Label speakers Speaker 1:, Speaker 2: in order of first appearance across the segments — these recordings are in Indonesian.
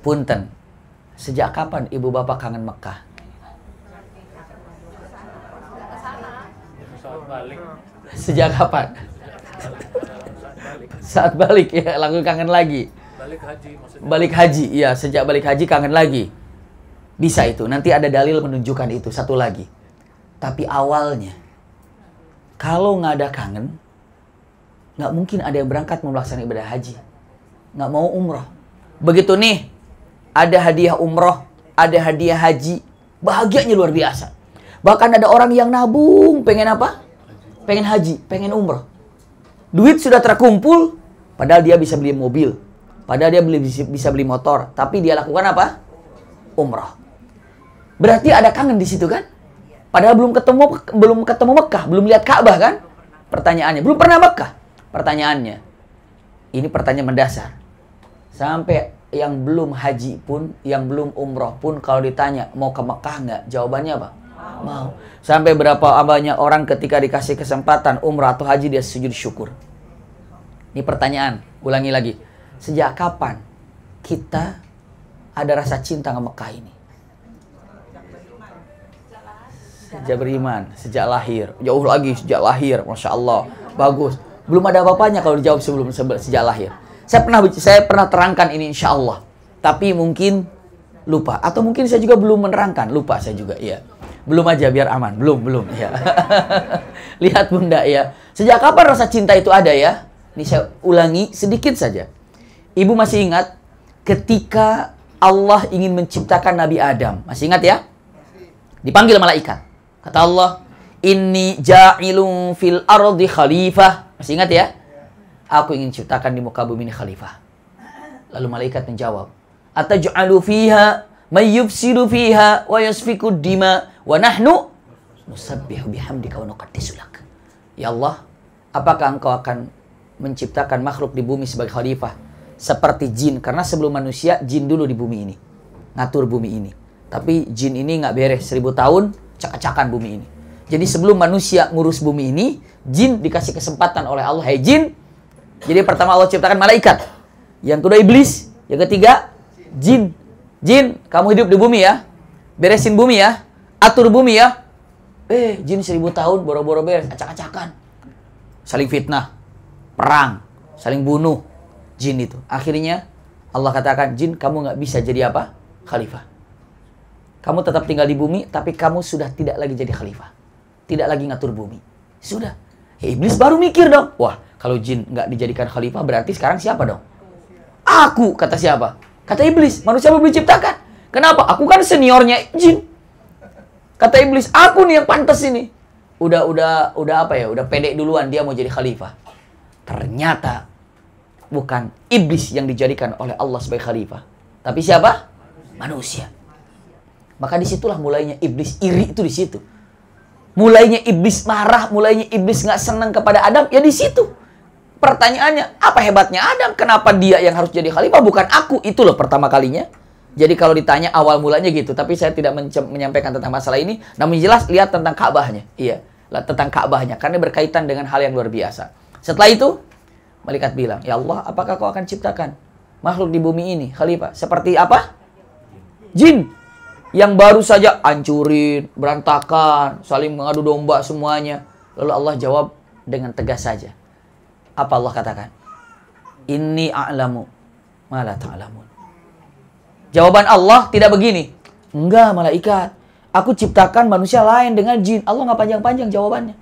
Speaker 1: Punten, sejak kapan ibu bapak kangen Mekah? Sejak kapan? Saat balik ya, langsung kangen lagi. Balik haji maksudnya. Balik haji, iya. Sejak balik haji kangen lagi. Bisa itu. Nanti ada dalil menunjukkan itu. Satu lagi. Tapi awalnya, kalau nggak ada kangen, nggak mungkin ada yang berangkat melaksanakan ibadah haji. Nggak mau umroh. Begitu nih, ada hadiah umroh, ada hadiah haji. Bahagianya luar biasa. Bahkan ada orang yang nabung, pengen apa? Pengen haji, pengen umroh. Duit sudah terkumpul, padahal dia bisa beli mobil. Padahal dia beli, bisa beli motor. Tapi dia lakukan apa? Umroh. Berarti ada kangen di situ kan? Padahal belum ketemu belum ketemu Mekah, belum lihat Ka'bah kan? Pertanyaannya, belum pernah Mekah? Pertanyaannya. Ini pertanyaan mendasar. Sampai yang belum haji pun, yang belum umroh pun kalau ditanya mau ke Mekah nggak? Jawabannya apa? Mau. Sampai berapa banyak orang ketika dikasih kesempatan umroh atau haji dia sujud syukur. Ini pertanyaan, ulangi lagi. Sejak kapan kita ada rasa cinta ke Mekah ini? Sejak beriman, sejak lahir. Jauh lagi sejak lahir, Masya Allah. Bagus. Belum ada apa-apanya kalau dijawab sebelum sejak lahir. Saya pernah saya pernah terangkan ini insya Allah. Tapi mungkin lupa atau mungkin saya juga belum menerangkan lupa saya juga ya belum aja biar aman belum belum ya lihat bunda ya sejak kapan rasa cinta itu ada ya ini saya ulangi sedikit saja ibu masih ingat ketika Allah ingin menciptakan Nabi Adam masih ingat ya dipanggil malaikat kata Allah ini ja'ilun fil ardi khalifah masih ingat ya Aku ingin ciptakan di muka bumi ini khalifah. Lalu malaikat menjawab, Ataj'alu fiha mayyufsidu fiha wa yasfiku dima wa nahnu nusabbihu bihamdika wa nuqaddisulak. Ya Allah, apakah engkau akan menciptakan makhluk di bumi sebagai khalifah seperti jin karena sebelum manusia jin dulu di bumi ini ngatur bumi ini tapi jin ini nggak beres seribu tahun cak-cakan bumi ini jadi sebelum manusia ngurus bumi ini jin dikasih kesempatan oleh Allah hey jin jadi pertama Allah ciptakan malaikat. Yang kedua iblis. Yang ketiga jin. Jin, kamu hidup di bumi ya. Beresin bumi ya. Atur bumi ya. Eh, jin seribu tahun boro-boro beres. Acak-acakan. Saling fitnah. Perang. Saling bunuh. Jin itu. Akhirnya Allah katakan, jin kamu nggak bisa jadi apa? Khalifah. Kamu tetap tinggal di bumi, tapi kamu sudah tidak lagi jadi khalifah. Tidak lagi ngatur bumi. Sudah. Ya, iblis baru mikir dong. Wah, kalau jin nggak dijadikan khalifah berarti sekarang siapa dong? Aku kata siapa? Kata iblis. Manusia belum diciptakan. Kenapa? Aku kan seniornya jin. Kata iblis, aku nih yang pantas ini. Udah udah udah apa ya? Udah pendek duluan dia mau jadi khalifah. Ternyata bukan iblis yang dijadikan oleh Allah sebagai khalifah. Tapi siapa? Manusia. Maka disitulah mulainya iblis iri itu di situ mulainya iblis marah, mulainya iblis nggak senang kepada Adam, ya di situ. Pertanyaannya, apa hebatnya Adam? Kenapa dia yang harus jadi khalifah? Bukan aku. Itu loh pertama kalinya. Jadi kalau ditanya awal mulanya gitu, tapi saya tidak menyampaikan tentang masalah ini. Namun jelas lihat tentang Ka'bahnya. Iya, lihat tentang Ka'bahnya. Karena berkaitan dengan hal yang luar biasa. Setelah itu, malaikat bilang, Ya Allah, apakah kau akan ciptakan makhluk di bumi ini, khalifah? Seperti apa? Jin. Yang baru saja ancurin, berantakan, saling mengadu domba semuanya. Lalu Allah jawab dengan tegas saja. Apa Allah katakan? ini a'lamu malah tak ta'lamun. Jawaban Allah tidak begini. Enggak malaikat. Aku ciptakan manusia lain dengan jin. Allah nggak panjang-panjang jawabannya.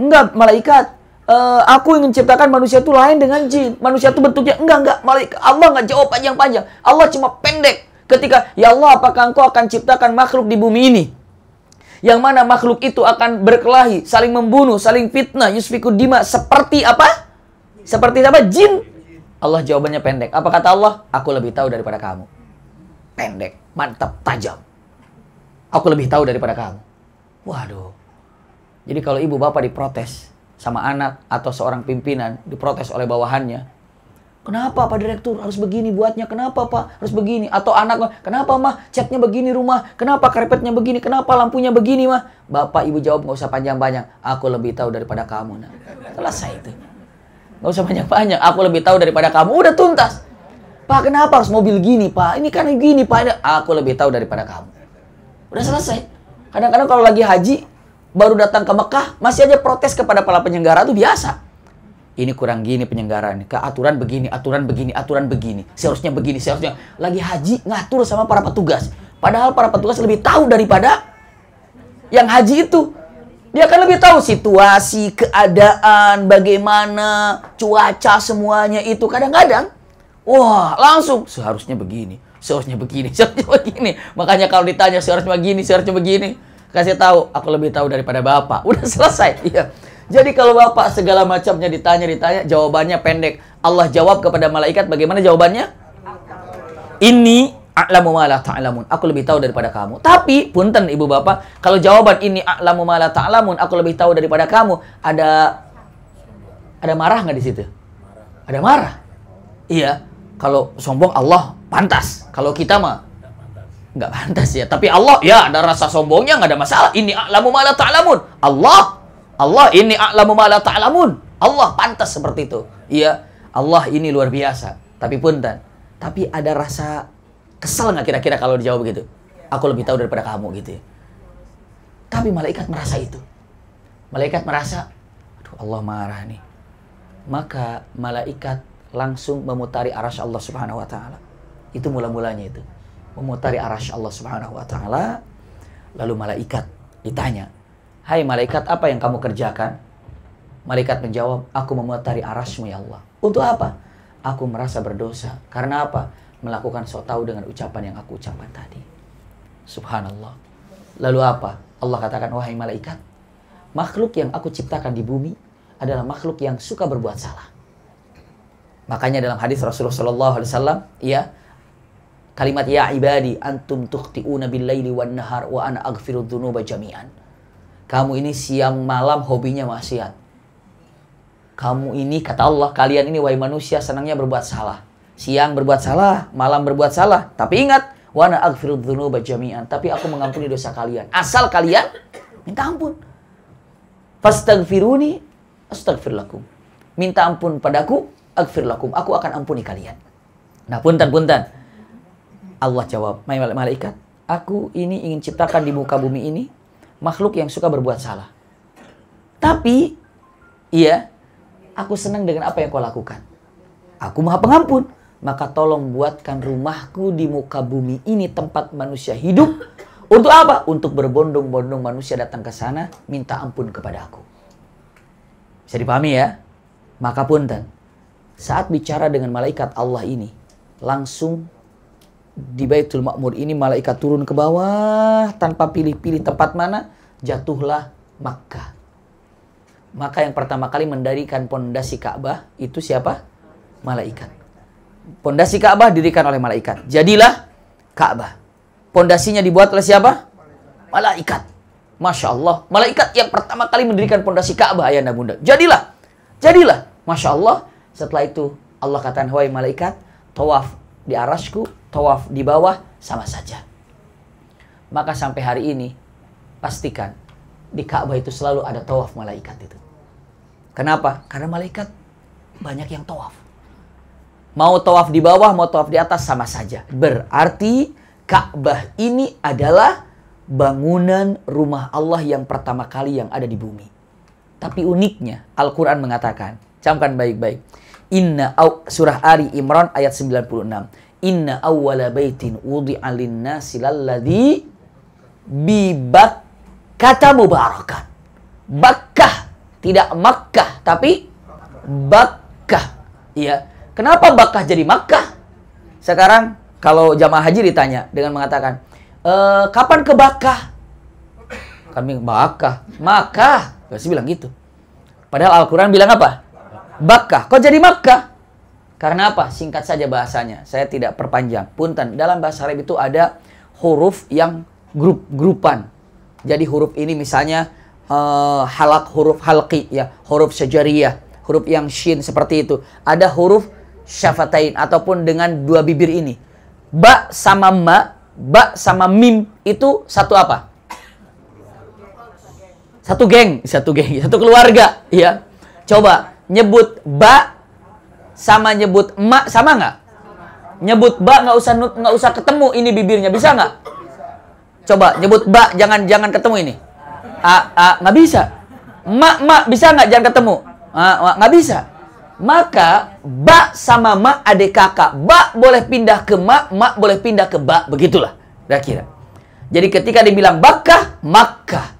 Speaker 1: Enggak malaikat. Uh, aku ingin ciptakan manusia itu lain dengan jin. Manusia itu bentuknya enggak enggak malaikat. Allah nggak jawab panjang-panjang. Allah cuma pendek. Ketika ya Allah apakah engkau akan ciptakan makhluk di bumi ini? yang mana makhluk itu akan berkelahi, saling membunuh, saling fitnah, yusfiku dima seperti apa? Seperti apa? Jin. Allah jawabannya pendek. Apa kata Allah? Aku lebih tahu daripada kamu. Pendek, mantap, tajam. Aku lebih tahu daripada kamu. Waduh. Jadi kalau ibu bapak diprotes sama anak atau seorang pimpinan diprotes oleh bawahannya, Kenapa Pak Direktur harus begini buatnya? Kenapa Pak harus begini? Atau anak, kenapa mah catnya begini rumah? Kenapa karpetnya begini? Kenapa lampunya begini mah? Bapak Ibu jawab nggak usah panjang-panjang. Aku lebih tahu daripada kamu. Nah, selesai itu. Nggak usah panjang-panjang. Aku lebih tahu daripada kamu. Udah tuntas. Pak kenapa harus mobil gini Pak? Ini kan gini Pak. Aku lebih tahu daripada kamu. Udah selesai. Kadang-kadang kalau lagi haji, baru datang ke Mekah, masih aja protes kepada para penyelenggara itu biasa ini kurang gini penyelenggaraan, ke aturan begini, aturan begini, aturan begini, seharusnya begini, seharusnya lagi haji ngatur sama para petugas. Padahal para petugas lebih tahu daripada yang haji itu. Dia akan lebih tahu situasi, keadaan, bagaimana, cuaca semuanya itu. Kadang-kadang, wah langsung seharusnya begini, seharusnya begini, seharusnya begini. Makanya kalau ditanya seharusnya begini, seharusnya begini, kasih tahu aku lebih tahu daripada bapak. Udah selesai. Iya. Jadi kalau Bapak segala macamnya ditanya-ditanya, jawabannya pendek. Allah jawab kepada malaikat bagaimana jawabannya? Ini a'lamu ma la ta'lamun. Aku lebih tahu daripada kamu. Tapi punten Ibu Bapak, kalau jawaban ini a'lamu ma la ta'lamun, aku lebih tahu daripada kamu, ada ada marah nggak di situ? Ada marah. Iya. Kalau sombong Allah pantas. Kalau kita mah nggak pantas ya. Tapi Allah ya ada rasa sombongnya nggak ada masalah. Ini a'lamu malah ta'lamun. Allah Allah ini a'lamu ma la ta'lamun. Allah pantas seperti itu. Iya, Allah ini luar biasa. Tapi punten, tapi ada rasa kesal nggak kira-kira kalau dijawab begitu? Aku lebih tahu daripada kamu gitu ya. Tapi malaikat merasa itu. Malaikat merasa, aduh Allah marah nih. Maka malaikat langsung memutari arasy Allah Subhanahu wa taala. Itu mula-mulanya itu. Memutari arasy Allah Subhanahu wa taala. Lalu malaikat ditanya, Hai malaikat, apa yang kamu kerjakan? Malaikat menjawab, aku memutari tari arasmu ya Allah. Untuk apa? Aku merasa berdosa. Karena apa? Melakukan so tahu dengan ucapan yang aku ucapkan tadi. Subhanallah. Lalu apa? Allah katakan, wahai malaikat, makhluk yang aku ciptakan di bumi adalah makhluk yang suka berbuat salah. Makanya dalam hadis Rasulullah Shallallahu ya kalimat ya ibadi antum tukhtiuna bil laili wan nahar wa ana dzunuba jami'an kamu ini siang malam hobinya maksiat. Kamu ini, kata Allah, kalian ini wahai manusia senangnya berbuat salah. Siang berbuat salah, malam berbuat salah. Tapi ingat, wana agfirudzunu jami'an. Tapi aku mengampuni dosa kalian. Asal kalian minta ampun. Fastagfiruni astagfir lakum. Minta ampun padaku, agfir Aku akan ampuni kalian. Nah, punten, punten. Allah jawab, malaikat, aku ini ingin ciptakan di muka bumi ini makhluk yang suka berbuat salah. Tapi, iya, aku senang dengan apa yang kau lakukan. Aku maha pengampun. Maka tolong buatkan rumahku di muka bumi ini tempat manusia hidup. Untuk apa? Untuk berbondong-bondong manusia datang ke sana minta ampun kepada aku. Bisa dipahami ya? Maka punten, saat bicara dengan malaikat Allah ini, langsung di Baitul Makmur ini malaikat turun ke bawah tanpa pilih-pilih tempat mana, jatuhlah Makkah. Maka yang pertama kali mendirikan pondasi Ka'bah itu siapa? Malaikat. Pondasi Ka'bah didirikan oleh malaikat. Jadilah Ka'bah. Pondasinya dibuat oleh siapa? Malaikat. Masya Allah. Malaikat yang pertama kali mendirikan pondasi Ka'bah, ayah bunda. Jadilah. Jadilah. Masya Allah. Setelah itu Allah katakan, wahai malaikat, tawaf di arasku, tawaf di bawah sama saja. Maka sampai hari ini pastikan di Ka'bah itu selalu ada tawaf malaikat itu. Kenapa? Karena malaikat banyak yang tawaf. Mau tawaf di bawah, mau tawaf di atas sama saja. Berarti Ka'bah ini adalah bangunan rumah Allah yang pertama kali yang ada di bumi. Tapi uniknya Al-Qur'an mengatakan, camkan baik-baik. Inna au, surah Ari Imran ayat 96. Inna awwala baitin wudi'a lin-nasi lalladhi bi kata mubarakah. Bakkah tidak Makkah tapi Bakkah. Iya. Kenapa Bakkah jadi Makkah? Sekarang kalau jamaah haji ditanya dengan mengatakan, e, kapan ke Bakkah?" Kami Bakkah, Makkah. Pasti bilang gitu. Padahal Al-Qur'an bilang apa? Bakkah. Kok jadi Makkah? Karena apa? Singkat saja bahasanya. Saya tidak perpanjang. Punten, dalam bahasa Arab itu ada huruf yang grup-grupan. Jadi huruf ini misalnya uh, halak huruf halqi ya, huruf sejariah, huruf yang shin seperti itu. Ada huruf syafatain ataupun dengan dua bibir ini. Ba sama ma, ba sama mim itu satu apa? Satu geng, satu geng, satu keluarga, ya. Coba nyebut ba sama nyebut emak sama nggak? Nyebut ba nggak usah nggak usah ketemu ini bibirnya bisa nggak? Coba nyebut ba jangan jangan ketemu ini. A a nggak bisa. Mak mak bisa nggak jangan ketemu? A, nggak bisa. Maka ba sama mak adik kakak. Ba boleh pindah ke mak, mak boleh pindah ke ba. Begitulah kira-kira. Jadi ketika dibilang bakah, maka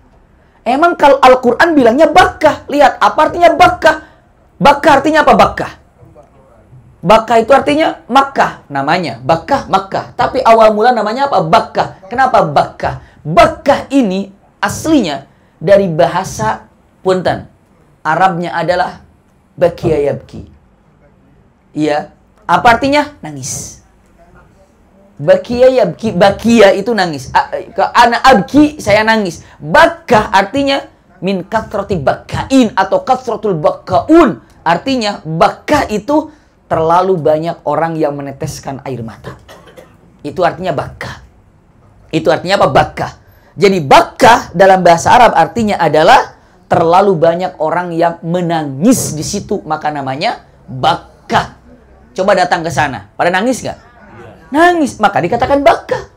Speaker 1: Emang kalau Al-Quran bilangnya bakah. Lihat, apa artinya bakah? Bakah artinya apa bakah? Bakah itu artinya Makkah namanya. Bakah, Makkah. Tapi awal mula namanya apa? Bakah. Kenapa Bakah? Bakah ini aslinya dari bahasa punten. Arabnya adalah bakia yabki. Iya. Apa artinya? Nangis. Bakia yabki. Bakia itu nangis. Eh, Anak abki saya nangis. Bakah artinya min katroti bakain atau katrotul bakaun. Artinya bakah itu terlalu banyak orang yang meneteskan air mata. Itu artinya bakka, Itu artinya apa? bakka? Jadi bakka dalam bahasa Arab artinya adalah terlalu banyak orang yang menangis di situ. Maka namanya bakka. Coba datang ke sana. Pada nangis nggak? Iya. Nangis. Maka dikatakan bakka.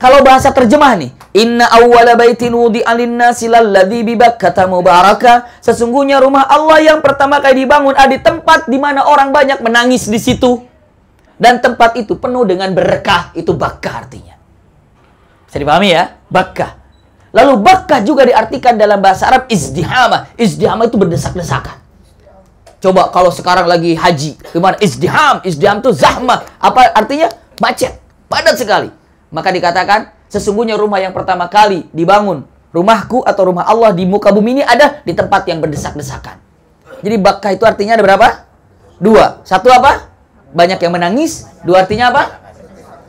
Speaker 1: Kalau bahasa terjemah nih, Inna awwala baitin wudi alinna silalladhi bibakkata mubaraka. Sesungguhnya rumah Allah yang pertama kali dibangun ada di tempat di mana orang banyak menangis di situ. Dan tempat itu penuh dengan berkah. Itu bakah artinya. Bisa dipahami ya? Bakah. Lalu bakah juga diartikan dalam bahasa Arab izdihama. Izdihama itu berdesak-desakan. Coba kalau sekarang lagi haji, gimana? Izdiham. Izdiham itu zahmah. Apa artinya? Macet. Padat sekali. Maka dikatakan, sesungguhnya rumah yang pertama kali dibangun, rumahku atau rumah Allah di muka bumi ini ada di tempat yang berdesak-desakan. Jadi bakah itu artinya ada berapa? Dua. Satu apa? Banyak yang menangis. Dua artinya apa?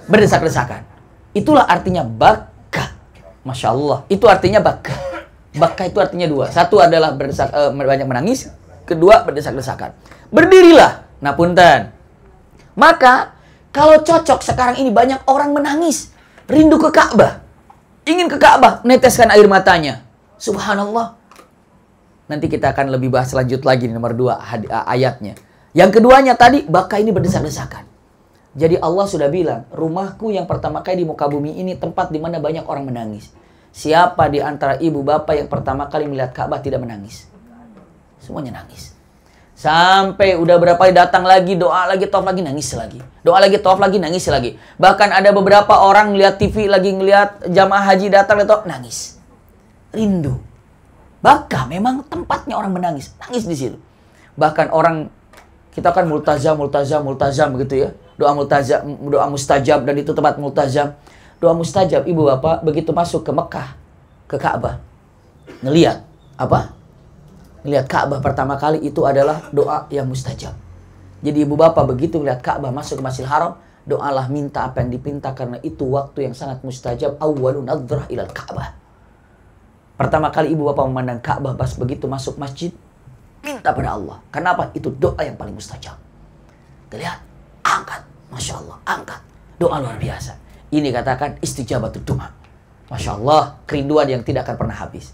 Speaker 1: Berdesak-desakan. Itulah artinya bakah. Masya Allah. Itu artinya bakah. Bakah itu artinya dua. Satu adalah berdesak, uh, banyak menangis. Kedua berdesak-desakan. Berdirilah. Nah punten. Maka kalau cocok sekarang ini banyak orang menangis rindu ke Ka'bah. Ingin ke Ka'bah, meneteskan air matanya. Subhanallah. Nanti kita akan lebih bahas lanjut lagi di nomor dua ayatnya. Yang keduanya tadi, bakal ini berdesak-desakan. Jadi Allah sudah bilang, rumahku yang pertama kali di muka bumi ini tempat di mana banyak orang menangis. Siapa di antara ibu bapak yang pertama kali melihat Ka'bah tidak menangis? Semuanya nangis. Sampai udah berapa datang lagi, doa lagi, tawaf lagi, nangis lagi. Doa lagi, tawaf lagi, nangis lagi. Bahkan ada beberapa orang lihat TV lagi ngeliat jamaah haji datang, lihat nangis. Rindu. bahkan memang tempatnya orang menangis. Nangis di situ. Bahkan orang, kita kan multazam, multazam, multazam begitu ya. Doa multazam, doa mustajab dan itu tempat multazam. Doa mustajab, ibu bapak begitu masuk ke Mekah, ke Ka'bah. Ngeliat, apa? Ngelihat Ka'bah pertama kali itu adalah doa yang mustajab. Jadi ibu bapak begitu melihat Ka'bah masuk ke Masjidil Haram, doalah minta apa yang dipinta karena itu waktu yang sangat mustajab awwalun nadrah ilal Ka'bah. Pertama kali ibu bapak memandang Ka'bah pas begitu masuk masjid, minta pada Allah. Kenapa? Itu doa yang paling mustajab. Terlihat, angkat. Masya Allah, angkat. Doa luar biasa. Ini katakan istijabat doa. Masya Allah, kerinduan yang tidak akan pernah habis.